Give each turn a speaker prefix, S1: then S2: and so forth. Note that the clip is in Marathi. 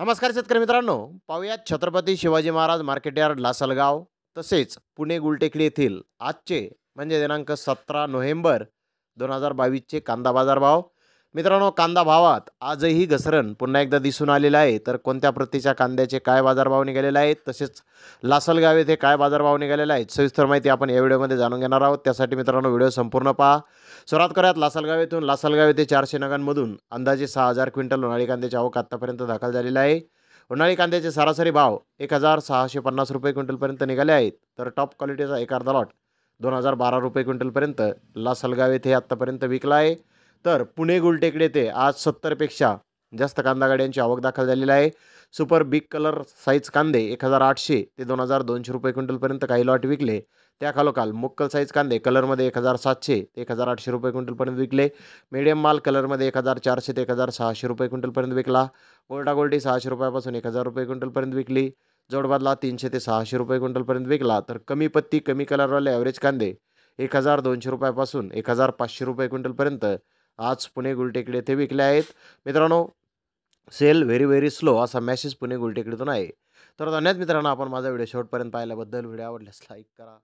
S1: नमस्कार शेतकरी मित्रांनो पाहूयात छत्रपती शिवाजी महाराज मार्केट यार्ड लासलगाव तसेच पुणे गुलटेकडी येथील आजचे म्हणजे दिनांक सतरा नोव्हेंबर दोन हजार बावीसचे कांदा बाजार भाव मित्रांनो कांदा भावात आजही घसरण पुन्हा एकदा दिसून आलेलं आहे तर कोणत्या प्रतीच्या कांद्याचे काय बाजारभाव निघालेले आहेत तसेच लासलगाव येथे काय बाजारभाव निघालेले आहेत सविस्तर माहिती आपण या व्हिडिओमध्ये जाणून घेणार आहोत त्यासाठी मित्रांनो व्हिडिओ संपूर्ण पहा सुरुवात करूयात लासलगाव येथून लासलगाव येथे चारशे नगांमधून अंदाजे सहा हजार क्विंटल उन्हाळी कांद्याची आवक आत्तापर्यंत दाखल झालेला आहे उन्हाळी कांद्याचे सरासरी भाव एक हजार सहाशे पन्नास रुपये क्विंटलपर्यंत निघाले आहेत तर टॉप क्वालिटीचा एक अर्धा लॉट दोन हजार बारा रुपये क्विंटलपर्यंत लासलगाव येथे आत्तापर्यंत विकला आहे तर पुणे गुलटेकडे ते आज सत्तरपेक्षा जास्त कांदा गाड्यांची आवक दाखल झालेली आहे सुपर बिग कलर साईज कांदे एक हजार आठशे ते दोन हजार दोनशे रुपये क्विंटलपर्यंत काही लॉट विकले त्या खालोखाल मुक्कल साईज कांदे कलरमध्ये एक हजार सातशे ते एक हजार आठशे रुपये क्विंटलपर्यंत विकले मिडियम माल कलरमध्ये एक हजार चारशे ते एक हजार सहाशे रुपये क्विंटलपर्यंत विकला गोल्डा गोल्टी सहाशे रुपयापासून एक हजार रुपये क्विंटलपर्यंत विकली जोडबादला तीनशे ते सहाशे रुपये क्विंटलपर्यंत विकला तर कमी पत्ती कमी कलरवाले ॲव्हरेज कांदे एक हजार दोनशे रुपयापासून एक हजार पाचशे रुपये क्विंटलपर्यंत आज पुणे गुलटेकडे ते विकले आहेत मित्रांनो सेल व्हेरी व्हेरी स्लो असा मेसेज पुणे गुलटेकडीतून आहे तर धन्यवाद मित्रांनो आपण माझा व्हिडिओ शेवटपर्यंत पाहिल्याबद्दल व्हिडिओ आवडल्यास
S2: लाईक करा